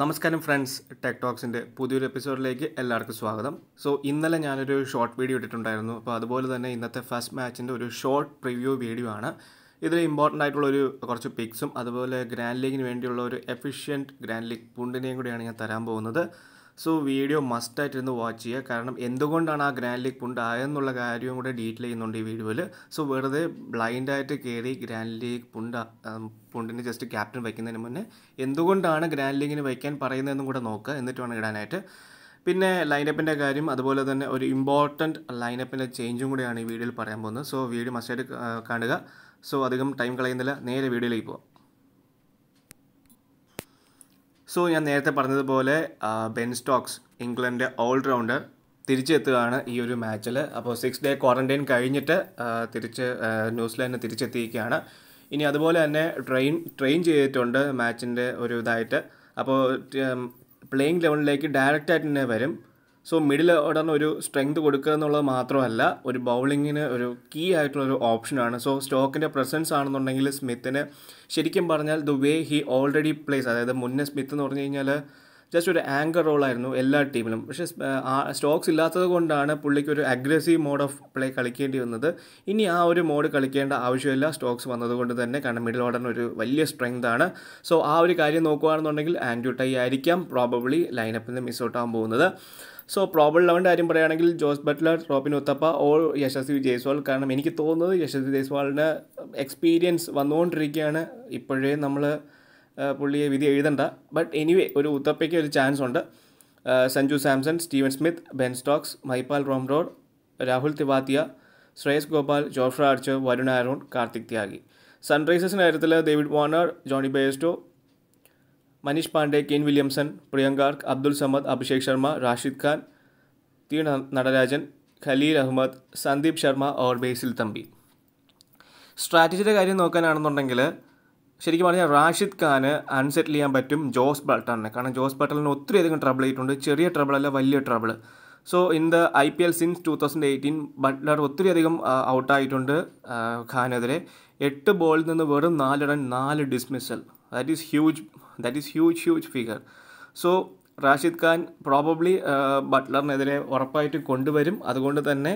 നമസ്കാരം friends tech ടോക്സിൻ്റെ പുതിയൊരു എപ്പിസോഡിലേക്ക് എല്ലാവർക്കും സ്വാഗതം സോ ഇന്നലെ ഞാനൊരു ഷോർട്ട് വീഡിയോ ഇട്ടിട്ടുണ്ടായിരുന്നു അപ്പോൾ അതുപോലെ തന്നെ ഇന്നത്തെ ഫസ്റ്റ് മാച്ചിൻ്റെ ഒരു ഷോർട്ട് പ്രിവ്യൂ വീഡിയോ ആണ് ഇതിൽ ഇമ്പോർട്ടൻ്റ് ആയിട്ടുള്ള ഒരു കുറച്ച് പിക്സും അതുപോലെ ഗ്രാൻഡ് ലീഗിന് വേണ്ടിയുള്ള ഒരു എഫിഷ്യൻറ്റ് ഗ്രാൻഡ് ലീഗ് പുണ്ടിനെയും കൂടിയാണ് ഞാൻ തരാൻ പോകുന്നത് സോ വീഡിയോ മസ്റ്റായിട്ടിരുന്ന് വാച്ച് ചെയ്യുക കാരണം എന്തുകൊണ്ടാണ് ആ ഗ്രാൻഡ് ലീഗ് പുണ്ട് കാര്യവും കൂടെ ഡീറ്റെയിൽ ചെയ്യുന്നുണ്ട് ഈ വീഡിയോയിൽ സോ വെറുതെ ബ്ലൈൻഡായിട്ട് കയറി ഗ്രാൻഡ് ലീഗ് പുണ്ട പുണ്ടിന് ജസ്റ്റ് ക്യാപ്റ്റൻ വയ്ക്കുന്നതിന് മുന്നേ എന്തുകൊണ്ടാണ് ഗ്രാൻഡ് ലീഗിന് വയ്ക്കാൻ പറയുന്നതെന്നും കൂടെ നോക്കുക എന്നിട്ട് വേണം ഇടാനായിട്ട് പിന്നെ ലൈനപ്പിൻ്റെ കാര്യം അതുപോലെ തന്നെ ഒരു ഇമ്പോർട്ടൻറ്റ് ലൈനപ്പിൻ്റെ ചേഞ്ചും കൂടെയാണ് ഈ വീഡിയോയിൽ പറയാൻ പോകുന്നത് സോ വീഡിയോ മസ്റ്റായിട്ട് കാണുക സോ അധികം ടൈം കളയുന്നില്ല നേരെ വീഡിയോയിലേക്ക് പോകാം സോ ഞാൻ നേരത്തെ പറഞ്ഞതുപോലെ ബെൻ സ്റ്റോക്സ് ഇംഗ്ലണ്ട് ഓൾറൗണ്ടർ തിരിച്ചെത്തുകയാണ് ഈ ഒരു മാച്ചിൽ അപ്പോൾ സിക്സ് ഡേ ക്വാറൻറ്റൈൻ കഴിഞ്ഞിട്ട് തിരിച്ച് ന്യൂസിലാൻഡിന് തിരിച്ചെത്തിയിരിക്കുകയാണ് ഇനി അതുപോലെ തന്നെ ട്രെയിൻ ട്രെയിൻ ചെയ്തിട്ടുണ്ട് മാച്ചിൻ്റെ ഒരു ഇതായിട്ട് അപ്പോൾ പ്ലേയിങ് ലെവലിലേക്ക് ഡയറക്റ്റായിട്ട് തന്നെ വരും സോ മിഡിൽ ഓർഡറിന് ഒരു സ്ട്രെങ്ത് കൊടുക്കുക എന്നുള്ളത് മാത്രമല്ല ഒരു ബൗളിങ്ങിന് ഒരു കീ ആയിട്ടുള്ള ഒരു ഓപ്ഷനാണ് സോ സ്റ്റോക്കിൻ്റെ പ്രസൻസ് ആണെന്നുണ്ടെങ്കിൽ സ്മിത്തിന് ശരിക്കും പറഞ്ഞാൽ the way he already plays അതായത് മുന്നേ സ്മിത്ത് എന്ന് പറഞ്ഞു കഴിഞ്ഞാൽ ജസ്റ്റ് ഒരു ആങ്കർ റോളായിരുന്നു എല്ലാ ടീമിലും പക്ഷേ സ്റ്റോക്സ് ഇല്ലാത്തത് കൊണ്ടാണ് പുള്ളിക്ക് ഒരു അഗ്രസീവ് മോഡ് ഓഫ് പ്ലേ കളിക്കേണ്ടി വന്നത് ഇനി ആ ഒരു മോഡ് കളിക്കേണ്ട ആവശ്യമില്ല സ്റ്റോക്സ് വന്നതുകൊണ്ട് തന്നെ കാരണം മിഡിൽ ഓർഡറിന് ഒരു വലിയ സ്ട്രെങ്ത് ആണ് സോ ആ ഒരു കാര്യം നോക്കുകയാണെന്നുണ്ടെങ്കിൽ ആൻഡ്രൂ ടൈ ആയിരിക്കാം പ്രോബബ്ലി ലൈനപ്പിൽ നിന്ന് മിസ് ഔട്ട് പോകുന്നത് സോ പ്രോബിൾ ലെവൻ്റെ കാര്യം പറയുകയാണെങ്കിൽ Jos Buttler Robin Uthappa or Yashasvi Jaiswal കാരണം എനിക്ക് തോന്നുന്നത് യശസ്വി ജയ്സ്വാളിന് എക്സ്പീരിയൻസ് വന്നുകൊണ്ടിരിക്കുകയാണ് ഇപ്പോഴേ നമ്മൾ പുള്ളിയെ വിധി എഴുതണ്ട ബട്ട് എനിവേ ഒരു ഉത്തപ്പയ്ക്ക് ഒരു ചാൻസ് ഉണ്ട് Sanju Samson Steven Smith Ben Stokes Mahipal Lomror Rahul Tewatia Shreyas Gopal Jofra Archer Varun Aaron Kartik Tyagi സൺറൈസേഴ്സിൻ്റെ കാര്യത്തിൽ David Warner Jonny Bairstow Manish Pandey Kane Williamson പ്രിയങ്കാർക്ക് അബ്ദുൽ സമദ് അഭിഷേക് ശർമ്മ റാഷിദ് ഖാൻ തി നടരാജൻ ഖലീൽ അഹമ്മദ് സന്ദീപ് ശർമ്മ ഓർ ബേസിൽ തമ്പി സ്ട്രാറ്റജിയുടെ കാര്യം നോക്കാനാണെന്നുണ്ടെങ്കിൽ ശരിക്കും പറഞ്ഞാൽ റാഷിദ് ഖാന് അൺസെറ്റിൽ ചെയ്യാൻ പറ്റും ജോസ് ബട്ടറിനെ കാരണം ജോസ് ബട്ടറിന് ഒത്തിരി അധികം ട്രബിൾ ആയിട്ടുണ്ട് ചെറിയ ട്രബിൾ അല്ല വലിയ trouble so in the I P L since two thousand eighteen Buttler ഒത്തിരി അധികം ഔട്ടായിട്ടുണ്ട് ഖാനെതിരെ എട്ട് ബോളിൽ നിന്ന് വെറും നാല് റൺ നാല് dismissal that is huge that is huge huge figure so Rashid Khan probably ബട്ട്ലറിനെതിരെ ഉറപ്പായിട്ട് കൊണ്ടുവരും അതുകൊണ്ട് തന്നെ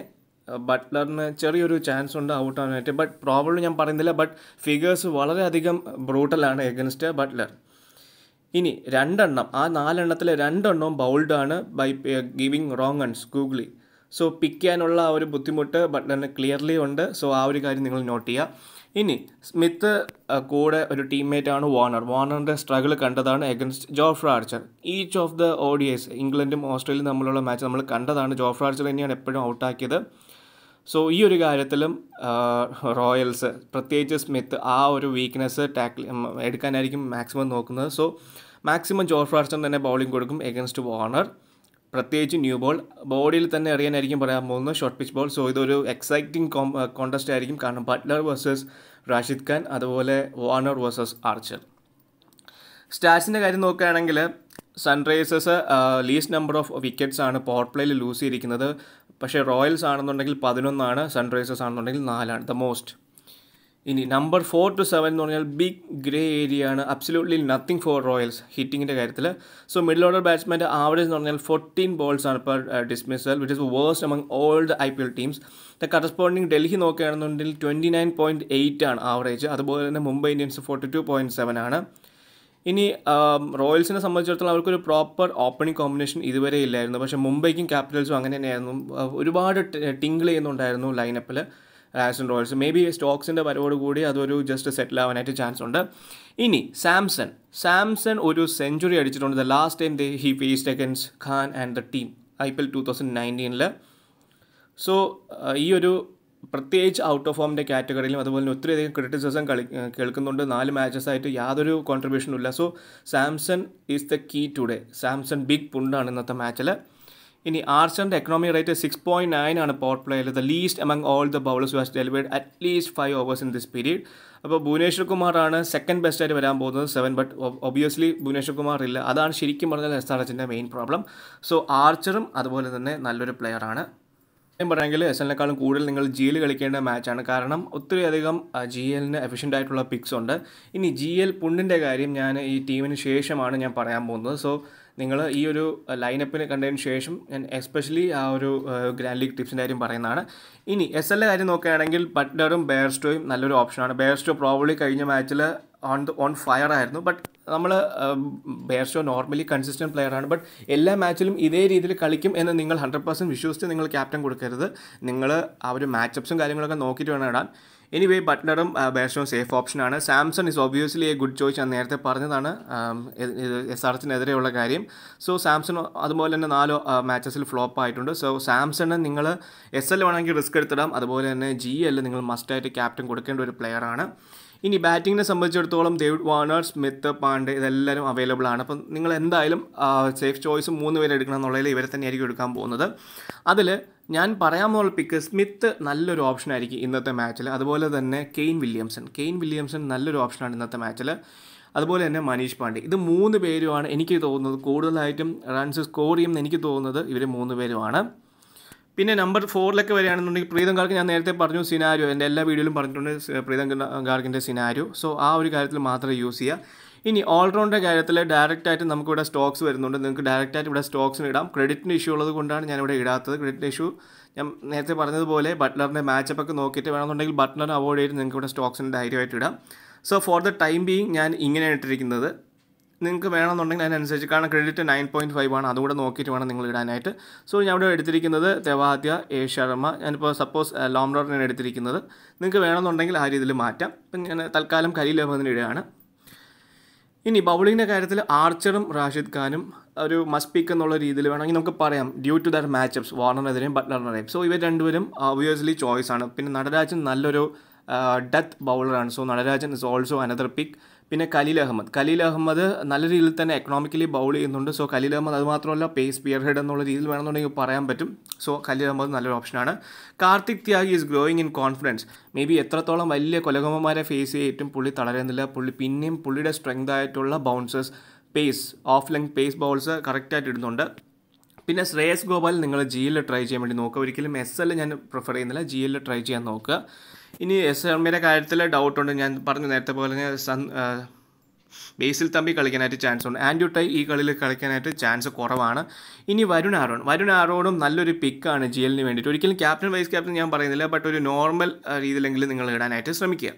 ബട്ട്ലറിന് ചെറിയൊരു ചാൻസ് ഉണ്ട് ഔട്ട് ആവാനായിട്ട് ബട്ട് പ്രോബ്ലം ഞാൻ പറയുന്നില്ല ബട്ട് ഫിഗേഴ്സ് വളരെയധികം ബ്രൂട്ടലാണ് എഗൻസ്റ്റ് ബട്ട്ലർ ഇനി രണ്ടെണ്ണം ആ നാലെണ്ണത്തിലെ രണ്ടെണ്ണവും ബൗൾഡാണ് by giving wrong'uns googly so pick ചെയ്യാനുള്ള ആ ഒരു ബുദ്ധിമുട്ട് ബട്ട്ലറിന് ക്ലിയർലി ഉണ്ട് സോ ആ ഒരു കാര്യം നിങ്ങൾ നോട്ട് ചെയ്യുക ഇനി സ്മിത്ത് കൂടെ ഒരു ടീംമേറ്റ് ആണ് വാർണർ വാർണറിൻ്റെ സ്ട്രഗിൾ കണ്ടതാണ് against Jofra Archer each of the ODIs ഇംഗ്ലണ്ടും ഓസ്ട്രേലിയയും തമ്മിലുള്ള മാച്ച് നമ്മൾ കണ്ടതാണ് ജോഫ്ര ആർച്ചർ തന്നെയാണ് എപ്പോഴും ഔട്ടാക്കിയത് സോ ഈ ഒരു കാര്യത്തിലും റോയൽസ് പ്രത്യേകിച്ച് സ്മിത്ത് ആ ഒരു വീക്ക്നെസ് ടാക്കിൾ എടുക്കാനായിരിക്കും മാക്സിമം നോക്കുന്നത് സോ മാക്സിമം ജോർജ് ഫ്രാസ്റ്റൺ തന്നെ ബൗളിംഗ് കൊടുക്കും എഗൻസ്റ്റ് വാർണർ പ്രത്യേകിച്ച് ന്യൂ ബോൾ ബോഡിയിൽ തന്നെ എറിയാനായിരിക്കും പറയാൻ പോകുന്നത് ഷോർട്ട് പിച്ച് ബോൾ സോ ഇതൊരു എക്സൈറ്റിംഗ് കോണ്ടസ്റ്റ് ആയിരിക്കും കാരണം ബട്ട്ലർ വേഴ്സസ് റാഷിദ് ഖാൻ അതുപോലെ വാർണർ വേഴ്സസ് ആർച്ചർ സ്റ്റാറ്റ്സിൻ്റെ കാര്യം നോക്കുകയാണെങ്കിൽ Sunrisers least number of wickets ആണ് പവർ പ്ലേയിൽ ലൂസ് ചെയ്തിരിക്കുന്നത് പക്ഷേ റോയൽസ് ആണെന്നുണ്ടെങ്കിൽ പതിനൊന്നാണ് സൺറൈസേഴ്സ് ആണെന്നുണ്ടെങ്കിൽ നാലാണ് ദ മോസ്റ്റ് ഇനി നമ്പർ ഫോർ ടു സെവൻ എന്ന് പറഞ്ഞാൽ ബിഗ് ഗ്രേ ഏരിയ ആണ് അബ്സല്യൂട്ട്ലി നത്തിങ് ഫോർ റോയൽസ് ഹിറ്റിങ്ങിൻ്റെ കാര്യത്തിൽ സോ മിഡിൽ ഓർഡർ ബാറ്റ്സ്മാൻ്റെ ആവറേജ് എന്ന് പറഞ്ഞാൽ ഫോർട്ടീൻ ബോൾസ് ആണ് per dismissal which is worst among all the I P L teams the corresponding Delhi നോക്കുകയാണെന്നുണ്ടെങ്കിൽ ട്വൻറ്റി നയൻ പോയിൻറ്റ് എയ്റ്റ് ആണ് average അതുപോലെ തന്നെ Mumbai Indians forty two point seven ആണ് ഇനി റോയൽസിനെ സംബന്ധിച്ചിടത്തോളം അവർക്കൊരു പ്രോപ്പർ ഓപ്പണിംഗ് കോമ്പിനേഷൻ ഇതുവരെ ഇല്ലായിരുന്നു പക്ഷേ മുംബൈക്കും ക്യാപിറ്റൽസും അങ്ങനെ തന്നെയായിരുന്നു ഒരുപാട് ടിങ്കിൾ ചെയ്യുന്നുണ്ടായിരുന്നു ലൈനപ്പിൽ ആസൺ റോയൽസ് മേ ബി സ്റ്റോക്സിൻ്റെ വരവോടുകൂടി അതൊരു ജസ്റ്റ് സെറ്റിൽ ആവാനായിട്ട് ചാൻസ് ഉണ്ട് ഇനി സാംസൺ സാംസൺ ഒരു സെഞ്ചുറി അടിച്ചിട്ടുണ്ട് the last time they he faced against Khan and the team I P L two thousand നയൻറ്റീനിൽ സോ ഈ ഒരു പ്രത്യേകിച്ച് ഔട്ട് ഓഫ് ഫോമിൻ്റെ കാറ്റഗറിയിലും അതുപോലെ തന്നെ അധികം ക്രിറ്റിസിസം കളി കേൾക്കുന്നുണ്ട് നാല് മാച്ചസ് ആയിട്ട് യാതൊരു കോൺട്രിബ്യൂഷനും ഇല്ല so Samson is the key today Samson big പുണ്ടാണ് ഇന്നത്തെ മാച്ചിൽ ഇനി ആർസറിൻ്റെ economy rate six point nine ആണ് പവർ പ്ലേയിൽ the least among all the bowlers was delivered at least five overs in this period അപ്പോൾ ഭുവനേശ്വർ കുമാറാണ് സെക്കൻഡ് ബെസ്റ്റായിട്ട് വരാൻ പോകുന്നത് seven but obviously Bhuvneshwar Kumar ഇല്ല അതാണ് ശരിക്കും പറഞ്ഞാൽ എസ് ആർ എച്ചിൻ്റെ മെയിൻ പ്രോബ്ലം സോ ആർച്ചറും അതുപോലെ തന്നെ നല്ലൊരു പ്ലെയറാണ് ഞാൻ പറയാമെങ്കിൽ എസ് എല്ലിനേക്കാളും കൂടുതൽ നിങ്ങൾ ജി എൽ കളിക്കേണ്ട മാച്ചാണ് കാരണം ഒത്തിരിയധികം ജി എല്ലിന് എഫിഷ്യൻ്റ് ആയിട്ടുള്ള പിക്സ് ഉണ്ട് ഇനി ജി എൽ പുണ്ണിൻ്റെ കാര്യം ഞാൻ ഈ ടീമിന് ശേഷമാണ് ഞാൻ പറയാൻ പോകുന്നത് സോ നിങ്ങൾ ഈ ഒരു ലൈനപ്പിന് കണ്ടതിന് ശേഷം ഞാൻ എസ്പെഷ്യലി ആ ഒരു ഗ്രാൻഡ് ലീഗ് ടിപ്സിൻ്റെ കാര്യം പറയുന്നതാണ് ഇനി എസ് എല്ലിൻ്റെ കാര്യം നോക്കുകയാണെങ്കിൽ ബട്ട്ലറും ബെയർസ്റ്റോയും നല്ലൊരു ഓപ്ഷനാണ് ബെയർസ്റ്റോ പ്രോബ്ലി കഴിഞ്ഞ മാച്ചിൽ ഓൺ ഓൺ ഫയർ ആയിരുന്നു ബട്ട് നമ്മൾ ബേർഷോ നോർമലി കൺസിസ്റ്റൻറ്റ് പ്ലെയറാണ് ബട്ട് എല്ലാ മാച്ചിലും ഇതേ രീതിയിൽ കളിക്കും എന്ന് നിങ്ങൾ ഹൺഡ്രഡ് പെർസെൻറ്റ് വിശ്വസിച്ച് നിങ്ങൾ ക്യാപ്റ്റൻ കൊടുക്കരുത് നിങ്ങൾ ആ ഒരു മാച്ചപ്സും കാര്യങ്ങളൊക്കെ നോക്കിയിട്ട് വേണം ഇടാൻ എനിവേ ബട്ട്ലറും ബേർഷോ സേഫ് ഓപ്ഷനാണ് Samson is obviously a good choice ഞാൻ നേരത്തെ പറഞ്ഞതാണ് എസ് ആർച്ചിനെതിരെയുള്ള കാര്യം സോ സാംസൺ അതുപോലെ തന്നെ നാലോ മാച്ചസിൽ ഫ്ലോപ്പ് ആയിട്ടുണ്ട് സോ സാംസണ് നിങ്ങൾ എസ് എൽ വേണമെങ്കിൽ റിസ്ക് എടുത്തിടാം അതുപോലെ തന്നെ ജി എൽ നിങ്ങൾ മസ്റ്റായിട്ട് ക്യാപ്റ്റൻ കൊടുക്കേണ്ട ഒരു പ്ലെയറാണ് ഇനി ബാറ്റിങ്ങിനെ സംബന്ധിച്ചിടത്തോളം ഡേവിഡ് വാണർ സ്മിത്ത് പാണ്ഡെ ഇതെല്ലാവരും അവൈലബിൾ ആണ് അപ്പം നിങ്ങൾ എന്തായാലും സേഫ് ചോയ്സ് മൂന്ന് പേര് എടുക്കണം എന്നുള്ളതിൽ ഇവരെ തന്നെയായിരിക്കും എടുക്കാൻ പോകുന്നത് അതിൽ ഞാൻ പറയാൻ പോകുന്ന പിക്ക് സ്മിത്ത് നല്ലൊരു ഓപ്ഷൻ ആയിരിക്കും ഇന്നത്തെ മാച്ചിൽ അതുപോലെ തന്നെ കെയിൻ വില്യംസൺ കെയിൻ വില്യംസൺ നല്ലൊരു ഓപ്ഷനാണ് ഇന്നത്തെ മാച്ചിൽ അതുപോലെ തന്നെ മനീഷ് പാണ്ഡെ ഇത് മൂന്ന് പേരുമാണ് എനിക്ക് തോന്നുന്നത് കൂടുതലായിട്ടും റൺസ് സ്കോർ ചെയ്യുമെന്ന് എനിക്ക് തോന്നുന്നത് ഇവർ മൂന്ന് പേരുമാണ് പിന്നെ നമ്പർ ഫോറിലൊക്കെ വരികയാണെന്നുണ്ടെങ്കിൽ പ്രീതം ഗാർഗ് ഞാൻ നേരത്തെ പറഞ്ഞു സിനാരിയോ എൻ്റെ എല്ലാ വീഡിയോയിലും പറഞ്ഞിട്ടുണ്ട് പ്രീതം ഗാർഗിൻ്റെ സിനാരിയോ സോ ആ ഒരു കാര്യത്തിൽ മാത്രമേ യൂസ് ചെയ്യുക ഇനി ഓൾറൗണ്ടറിൻ്റെ കാര്യത്തിൽ ഡയറക്റ്റ് ആയിട്ട് നമുക്കിവിടെ സ്റ്റോക്സ് വരുന്നുണ്ട് നിങ്ങൾക്ക് ഡയറക്റ്റ് ആയിട്ട് ഇവിടെ സ്റ്റോക്സിന് ഇടാം ക്രെഡിറ്റിന് ഇഷ്യൂ ഉള്ളത് കൊണ്ടാണ് ഞാൻ ഇവിടെ ഇടാത്തത് ക്രെഡിറ്റ് ഇഷ്യൂ ഞാൻ നേരത്തെ പറഞ്ഞതുപോലെ ബട്ട്ലറിൻ്റെ മാച്ചപ്പ് ഒക്കെ നോക്കിയിട്ട് വേണമെന്നുണ്ടെങ്കിൽ ബട്ട്ലർ അവോയ്ഡ് ചെയ്ത് നിങ്ങൾക്ക് ഇവിടെ സ്റ്റോക്സിന് ധൈര്യമായിട്ട് ഇടാം so for the time being ഞാൻ ഇങ്ങനെയാണ് ഇട്ടിരിക്കുന്നത് നിങ്ങൾക്ക് വേണമെന്നുണ്ടെങ്കിൽ അതിനനുസരിച്ച് കാരണം ക്രെഡിറ്റ് നയൻ പോയിൻറ്റ് ഫൈവ് ആണ് അതുകൂടെ നോക്കിയിട്ട് വേണം നിങ്ങൾ ഇടാനായിട്ട് സോ ഞാൻ ഇവിടെ എടുത്തിരിക്കുന്നത് തെവാദ്യ എ ശർമ്മ ഞാനിപ്പോൾ സപ്പോസ് ലോംറോറിനാണ് എടുത്തിരിക്കുന്നത് നിങ്ങൾക്ക് വേണമെന്നുണ്ടെങ്കിൽ ആ രീതിയിൽ മാറ്റാം ഇപ്പം ഞാൻ തൽക്കാലം കലീൽ ഇടുകയാണ് ഇനി ബൗളിങ്ങിൻ്റെ കാര്യത്തിൽ ആർച്ചറും റാഷിദ് ഖാനും ഒരു മസ്റ്റ് പീക്ക് എന്നുള്ള രീതിയിൽ വേണമെങ്കിൽ നമുക്ക് പറയാം ഡ്യൂ ടു ദാറ്റ് മാച്ചപ്സ് വാർണറിനെതിരെയും ബട്ട്ലറിനെതിരെയും സോ ഇവർ രണ്ടുപേരും ചോയ്സ് ചോയ്സാണ് പിന്നെ നടരാജൻ നല്ലൊരു ഡെത്ത് ബൗളറാണ് so Natarajan is also another pick പിന്നെ കലീൽ അഹമ്മദ് കലീൽ അഹമ്മദ് നല്ല രീതിയിൽ തന്നെ എക്കണോമിക്കലി ബൗൾ ചെയ്യുന്നുണ്ട് സോ കലീൽ അഹമ്മദ് അതുമാത്രമല്ല പേസ് പിയർ ഹെഡ് എന്നുള്ള രീതിയിൽ വേണമെന്നുണ്ടെങ്കിൽ പറയാൻ പറ്റും സോ കലീൽ അഹമ്മദ് നല്ലൊരു ഓപ്ഷനാണ് Kartik Tyagi is growing in confidence may be എത്രത്തോളം വലിയ കൊലകമ്മമാരെ ഫേസ് ചെയ്തിട്ടും പുള്ളി തളരുന്നില്ല പുള്ളി പിന്നെയും പുള്ളിയുടെ സ്ട്രെങ്ത് ആയിട്ടുള്ള bouncers pace off length pace bowls കറക്റ്റായിട്ട് ഇടുന്നുണ്ട് പിന്നെ ശ്രേയസ് ഗോപാൽ നിങ്ങൾ ജി ട്രൈ ചെയ്യാൻ വേണ്ടി നോക്കുക ഒരിക്കലും എസ് എൽ ഞാൻ പ്രിഫർ ചെയ്യുന്നില്ല ജി എല്ലിൽ ട്രൈ ചെയ്യാൻ നോക്കുക ഇനി എസ് എമ്മിൻ്റെ കാര്യത്തിൽ ഡൗട്ടുണ്ട് ഞാൻ പറഞ്ഞു നേരത്തെ പോലെ സൺ ബേസിൽ തമ്പി കളിക്കാനായിട്ട് ചാൻസ് ഉണ്ട് യു ടൈ ഈ കളിയിൽ കളിക്കാനായിട്ട് ചാൻസ് കുറവാണ് ഇനി വരുൺ ആരോൺ വരുൺ ആരോണും നല്ലൊരു പിക്കാണ് ജി എല്ലിന് വേണ്ടിയിട്ട് ഒരിക്കലും ക്യാപ്റ്റൻ വൈസ് ക്യാപ്റ്റൻ ഞാൻ പറയുന്നില്ല ബട്ട് ഒരു നോർമൽ രീതിയിലെങ്കിലും നിങ്ങൾ ഇടാനായിട്ട് ശ്രമിക്കുക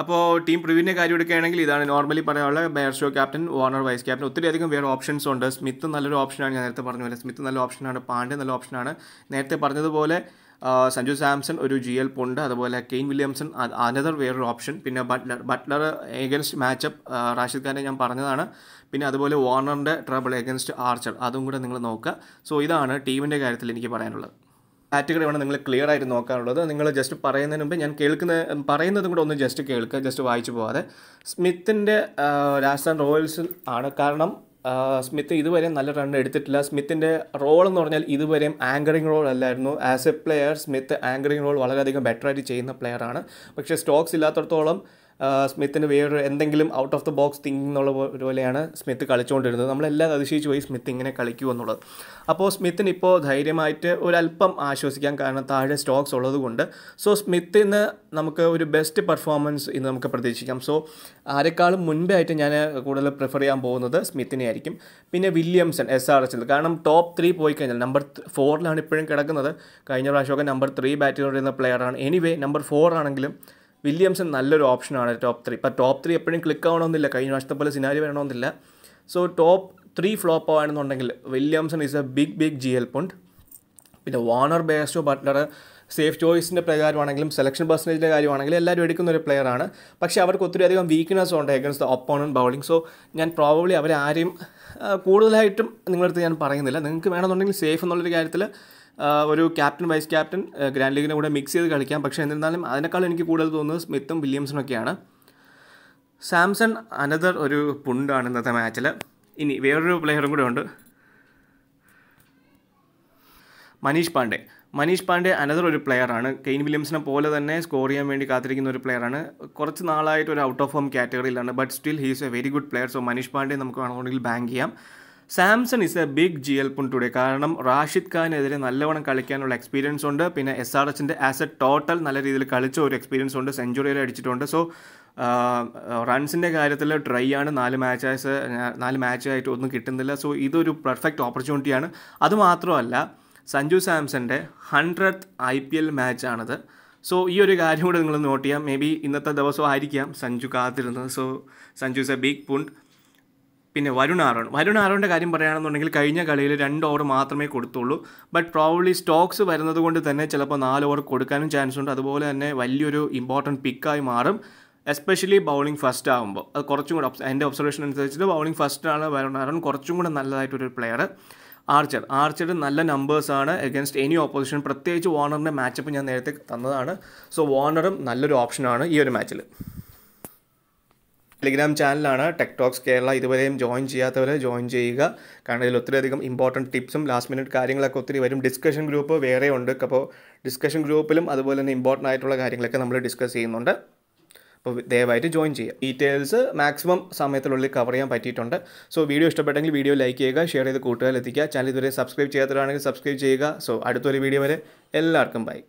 അപ്പോൾ ടീം പ്രിവിൻ്റെ കാര്യം എടുക്കുകയാണെങ്കിൽ ഇതാണ് നോർമലി പറയാനുള്ള Bairstow captain Warner vice captain ഒത്തിരി അധികം വേറെ ഓപ്ഷൻസ് ഉണ്ട് സ്മിത്ത് നല്ലൊരു ഓപ്ഷനാണ് ഞാൻ നേരത്തെ പറഞ്ഞ പോലെ സ്മിത്ത് നല്ല ഓപ്ഷനാണ് പാണ്ഡ്യ നല്ല ഓപ്ഷനാണ് നേരത്തെ പറഞ്ഞതുപോലെ സഞ്ജു സാംസൺ ഒരു ജി എൽ പുണ്ട് അതുപോലെ കെയിൻ വില്യംസൺ അനദർ വേറൊരു ഓപ്ഷൻ പിന്നെ Buttler Buttler against matchup Rashid ഖാനെ ഞാൻ പറഞ്ഞതാണ് പിന്നെ അതുപോലെ വാർണറിൻ്റെ ട്രബിൾ എഗൻസ്റ്റ് ആർച്ചർ അതും കൂടെ നിങ്ങൾ നോക്കുക സോ ഇതാണ് ടീമിൻ്റെ കാര്യത്തിൽ എനിക്ക് പറയാനുള്ളത് വേണം നിങ്ങൾ ക്ലിയർ ആയിട്ട് നോക്കാനുള്ളത് നിങ്ങൾ ജസ്റ്റ് പറയുന്നതിന് മുമ്പ് ഞാൻ കേൾക്കുന്ന പറയുന്നതും കൂടെ ഒന്ന് ജസ്റ്റ് കേൾക്കുക ജസ്റ്റ് വായിച്ചു പോവാതെ സ്മിത്തിൻ്റെ രാജസ്ഥാൻ റോയൽസിൽ ആണ് കാരണം സ്മിത്ത് ഇതുവരെയും നല്ല റൺ എടുത്തിട്ടില്ല സ്മിത്തിൻ്റെ റോൾ എന്ന് പറഞ്ഞാൽ ഇതുവരെയും ആങ്കറിങ് റോൾ അല്ലായിരുന്നു as a player Smith anchoring role വളരെയധികം ബെറ്ററായിട്ട് ചെയ്യുന്ന പ്ലെയറാണ് പക്ഷേ സ്റ്റോക്സ് ഇല്ലാത്തടത്തോളം സ്മിത്തിന് വേറൊരു എന്തെങ്കിലും out of the box thinking എന്നുള്ള പോലെയാണ് സ്മിത്ത് കളിച്ചുകൊണ്ടിരുന്നത് നമ്മളെല്ലാം അതിശയിച്ച് പോയി സ്മിത്ത് ഇങ്ങനെ കളിക്കൂ എന്നുള്ളത് അപ്പോൾ സ്മിത്തിന് ഇപ്പോൾ ധൈര്യമായിട്ട് ഒരല്പം ആശ്വസിക്കാൻ കാരണം താഴെ സ്റ്റോക്സ് ഉള്ളതുകൊണ്ട് സോ സ്മിത്തിന് നമുക്ക് ഒരു ബെസ്റ്റ് പെർഫോമൻസ് ഇന്ന് നമുക്ക് പ്രതീക്ഷിക്കാം സോ ആരെക്കാളും മുൻപേ ആയിട്ട് ഞാൻ കൂടുതൽ പ്രിഫർ ചെയ്യാൻ പോകുന്നത് സ്മിത്തിനെ ആയിരിക്കും പിന്നെ വില്യംസൺ എസ് ആർ എച്ചിൽ കാരണം ടോപ്പ് ത്രീ പോയി കഴിഞ്ഞാൽ നമ്പർ ഫോറിലാണ് ഇപ്പോഴും കിടക്കുന്നത് കഴിഞ്ഞ പ്രാവശ്യമൊക്കെ നമ്പർ ത്രീ ബാറ്റ് ചെയ്യുന്ന പ്ലെയറാണ് എനിവേ നമ്പർ ഫോർ ആണെങ്കിലും വില്യംസൺ നല്ലൊരു ഓപ്ഷനാണ് ടോപ്പ് ത്രീ ഇപ്പം ടോപ്പ് ത്രീ എപ്പോഴും ക്ലിക്ക് ആവണമെന്നില്ല കഴിഞ്ഞ വർഷത്തെ പോലെ സിനാരി വരണമെന്നില്ല സോ ടോപ്പ് ത്രീ ഫ്ലോപ്പ് ആണെന്നുണ്ടെങ്കിൽ Williamson is a big big G L punt പിന്നെ വാണർ ബേസ്റ്റോ ബട്ട്ലർ സേഫ് ചോയ്സിൻ്റെ പ്രകാരമാണെങ്കിലും സെലക്ഷൻ പെർസെൻറ്റേജിൻ്റെ കാര്യമാണെങ്കിലും എല്ലാവരും എടുക്കുന്ന ഒരു പ്ലെയറാണ് പക്ഷേ അവർക്ക് ഒത്തിരി അധികം വീക്ക്നെസ് ഉണ്ട് against the opponent bowling so ഞാൻ പ്രോബബ്ലി അവരാരെയും കൂടുതലായിട്ടും നിങ്ങളടുത്ത് ഞാൻ പറയുന്നില്ല നിങ്ങൾക്ക് വേണമെന്നുണ്ടെങ്കിൽ സേഫ് എന്നുള്ളൊരു കാര്യത്തിൽ ഒരു ക്യാപ്റ്റൻ വൈസ് ക്യാപ്റ്റൻ ഗ്രാൻഡ് ലീഗിനെ കൂടെ മിക്സ് ചെയ്ത് കളിക്കാം പക്ഷേ എന്നിരുന്നാലും അതിനേക്കാളും എനിക്ക് കൂടുതൽ തോന്നുന്നത് സ്മിത്തും ഒക്കെയാണ് സാംസൺ അനദർ ഒരു പുണ്ടാണ് ഇന്നത്തെ മാച്ചിൽ ഇനി വേറൊരു പ്ലെയറും കൂടെ ഉണ്ട് മനീഷ് പാണ്ഡെ മനീഷ് പാണ്ഡെ അനദർ ഒരു പ്ലെയറാണ് കെയിൻ വില്യംസിനെ പോലെ തന്നെ സ്കോർ ചെയ്യാൻ വേണ്ടി കാത്തിരിക്കുന്ന ഒരു പ്ലെയറാണ് കുറച്ച് നാളായിട്ട് ഒരു ഔട്ട് ഓഫ് ഫോം കാറ്റഗറിയിലാണ് but still he's a very good player so Manish Pandey നമുക്ക് വേണമെന്നുണ്ടെങ്കിൽ ബാങ്ക് ചെയ്യാം Samson is a big G L punt today കാരണം റാഷിദ് ഖാനെതിരെ നല്ലവണ്ണം കളിക്കാനുള്ള എക്സ്പീരിയൻസ് ഉണ്ട് പിന്നെ എസ് ആർ എച്ചിൻ്റെ ആസ് എ ടോട്ടൽ നല്ല രീതിയിൽ കളിച്ച ഒരു എക്സ്പീരിയൻസ് ഉണ്ട് വരെ അടിച്ചിട്ടുണ്ട് സോ റൺസിൻ്റെ കാര്യത്തിൽ ട്രൈ ആണ് നാല് മാച്ചസ് നാല് മാച്ചായിട്ട് ഒന്നും കിട്ടുന്നില്ല സോ ഇതൊരു പെർഫെക്റ്റ് ഓപ്പർച്യൂണിറ്റിയാണ് അതുമാത്രമല്ല സഞ്ജു സാംസൻ്റെ ഹൺഡ്രഡ് ഐ പി എൽ മാച്ചാണത് സോ ഈ ഒരു കാര്യം കൂടെ നിങ്ങൾ നോട്ട് ചെയ്യാം മേ ബി ഇന്നത്തെ ദിവസം ആയിരിക്കാം സഞ്ജു കാത്തിരുന്നത് so Sanju is a big punt പിന്നെ വരുൺ ആറോൺ വരുൺ ആറോണിൻ്റെ കാര്യം പറയുകയാണെന്നുണ്ടെങ്കിൽ കഴിഞ്ഞ കളിയിൽ രണ്ട് ഓവർ മാത്രമേ കൊടുത്തുള്ളൂ ബട്ട് പ്രോബ്ലി സ്റ്റോക്സ് വരുന്നത് കൊണ്ട് തന്നെ ചിലപ്പോൾ നാല് ഓവർ കൊടുക്കാനും ചാൻസ് ഉണ്ട് അതുപോലെ തന്നെ വലിയൊരു ഇമ്പോർട്ടൻറ്റ് പിക്കായി മാറും എസ്പെഷ്യലി ബൗളിംഗ് ഫസ്റ്റ് ആകുമ്പോൾ അത് കുറച്ചും കൂടെ എൻ്റെ ഒബ്സർവേഷൻ അനുസരിച്ച് ബൗളിംഗ് ഫസ്റ്റ് ആണ് വരുൺ ആറോൺ കുറച്ചും കൂടെ നല്ലതായിട്ടൊരു പ്ലെയർ ആർച്ചർ ആർച്ചർ നല്ല നമ്പേഴ്സാണ് എഗൻസ്റ്റ് എനി ഓപ്പോസിഷൻ പ്രത്യേകിച്ച് വാർണറിൻ്റെ മാച്ചപ്പ് ഞാൻ നേരത്തെ തന്നതാണ് സോ വാർണറും നല്ലൊരു ഓപ്ഷനാണ് ഈ ഒരു മാച്ചിൽ ടെലിഗ്രാം ചാനലാണ് ടെക് ടോക്സ് കേരള ഇതുവരെയും ജോയിൻ ചെയ്യാത്തവർ ജോയിൻ ചെയ്യുക കാരണം ഇതിൽ ഒത്തിരിയധികം ഇമ്പോർട്ടൻറ്റ് ടിപ്സും ലാസ്റ്റ് മിനിറ്റ് കാര്യങ്ങളൊക്കെ ഒത്തിരി വരും ഡിസ്കഷൻ ഗ്രൂപ്പ് വേറെ ഉണ്ട് അപ്പോൾ ഡിസ്കഷൻ ഗ്രൂപ്പിലും അതുപോലെ തന്നെ ഇമ്പോർട്ടൻ്റ് ആയിട്ടുള്ള കാര്യങ്ങളൊക്കെ നമ്മൾ ഡിസ്കസ് ചെയ്യുന്നുണ്ട് അപ്പോൾ ദയവായിട്ട് ജോയിൻ ചെയ്യുക ഡീറ്റെയിൽസ് മാക്സിമം സമയത്തിനുള്ളിൽ കവർ ചെയ്യാൻ പറ്റിയിട്ടുണ്ട് സോ വീഡിയോ ഇഷ്ടപ്പെട്ടെങ്കിൽ വീഡിയോ ലൈക്ക് ചെയ്യുക ഷെയർ ചെയ്ത് കൂട്ടുകാരിലെത്തിക്കുക ചാനൽ ഇതുവരെ സബ്സ്ക്രൈബ് ചെയ്യാത്തവരാണെങ്കിൽ സബ്സ്ക്രൈബ് ചെയ്യുക സോ അടുത്തൊരു വീഡിയോ വരെ എല്ലാവർക്കും ബൈ